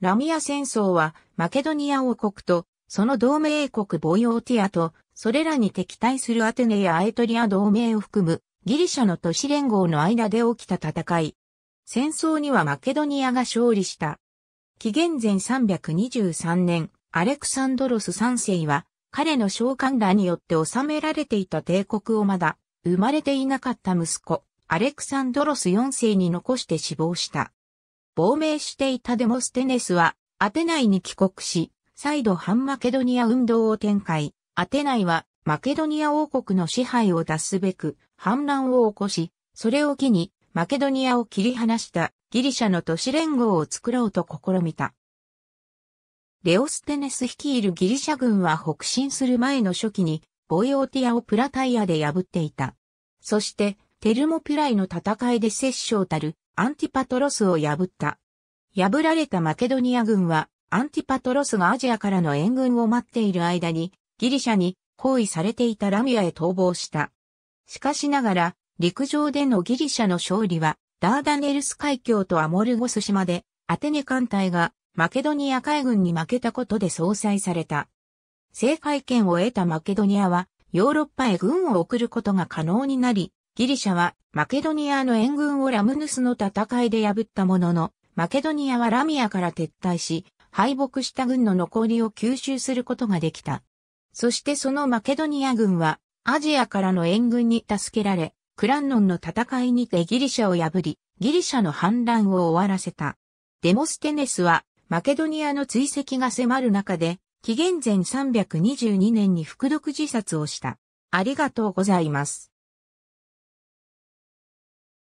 ラミア戦争はマケドニア王国とその同盟国ボイオーティアとそれらに敵対するアテネやアエトリア同盟を含むギリシャの都市連合の間で起きた戦い。戦争にはマケドニアが勝利した。紀元前323年、アレクサンドロス3世は彼の召喚らによって治められていた帝国をまだ生まれていなかった息子、アレクサンドロス4世に残して死亡した。亡命していたデモステネスは、アテナイに帰国し、再度反マケドニア運動を展開。アテナイは、マケドニア王国の支配を脱すべく、反乱を起こし、それを機に、マケドニアを切り離したギリシャの都市連合を作ろうと試みた。レオステネス率いるギリシャ軍は北進する前の初期に、ボイオーティアをプラタイアで破っていた。そして、テルモピュライの戦いで摂政たるアンティパトロスを破った。破られたマケドニア軍は、アンティパトロスがアジアからの援軍を待っている間に、ギリシャに包囲されていたラミアへ逃亡した。しかしながら、陸上でのギリシャの勝利は、ダーダネルス海峡とアモルゴス島で、アテネ艦隊がマケドニア海軍に負けたことで総裁された。制海権を得たマケドニアは、ヨーロッパへ軍を送ることが可能になり、ギリシャはマケドニアの援軍をラムヌスの戦いで破ったものの、マケドニアはラミアから撤退し、敗北した軍の残りを吸収することができた。そしてそのマケドニア軍は、アジアからの援軍に助けられ、クランノンの戦いにてギリシャを破り、ギリシャの反乱を終わらせた。デモステネスは、マケドニアの追跡が迫る中で、紀元前322年に服毒自殺をした。ありがとうございます。